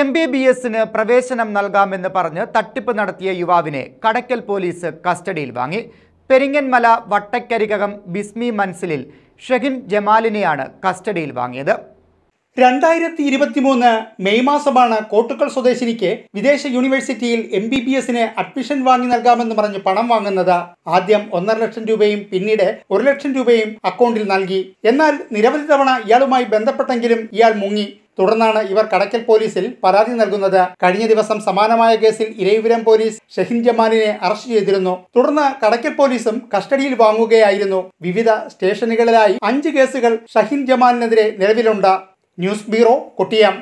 M B B എസിന് പ്രവേശനം നൽകാമെന്ന് പറഞ്ഞ് തട്ടിപ്പ് നടത്തിയ യുവാവിനെ കടക്കൽ പോലീസ് കസ്റ്റഡിയിൽ വാങ്ങി പെരിങ്ങൻമല വട്ടക്കരികകം ബിസ്മി മൻസിലിൽ ഷെഹിൻ ജമാലിനെയാണ് കസ്റ്റഡിയിൽ വാങ്ങിയത് രണ്ടായിരത്തി ഇരുപത്തിമൂന്ന് മെയ് മാസമാണ് കോട്ടുക്കൽ സ്വദേശിനിക്ക് വിദേശ യൂണിവേഴ്സിറ്റിയിൽ എം ബി ബി എസിന് അഡ്മിഷൻ വാങ്ങി നൽകാമെന്ന് പറഞ്ഞ് പണം വാങ്ങുന്നത് ആദ്യം ഒന്നര ലക്ഷം രൂപയും പിന്നീട് ഒരു ലക്ഷം രൂപയും അക്കൗണ്ടിൽ നൽകി എന്നാൽ നിരവധി തവണ ഇയാളുമായി ബന്ധപ്പെട്ടെങ്കിലും ഇയാൾ മുങ്ങി തുടർന്നാണ് ഇവർ കടക്കൽ പോലീസിൽ പരാതി നൽകുന്നത് കഴിഞ്ഞ ദിവസം സമാനമായ കേസിൽ ഇരവിപുരം പോലീസ് ഷഹീൻ ജമാനിനെ അറസ്റ്റ് ചെയ്തിരുന്നു തുടർന്ന് കടക്കൽ പോലീസും കസ്റ്റഡിയിൽ വാങ്ങുകയായിരുന്നു വിവിധ സ്റ്റേഷനുകളിലായി അഞ്ച് കേസുകൾ ഷഹിൻ ജമാനെതിരെ നിലവിലുണ്ട് ന്യൂസ് ബ്യൂറോ കൊട്ടിയം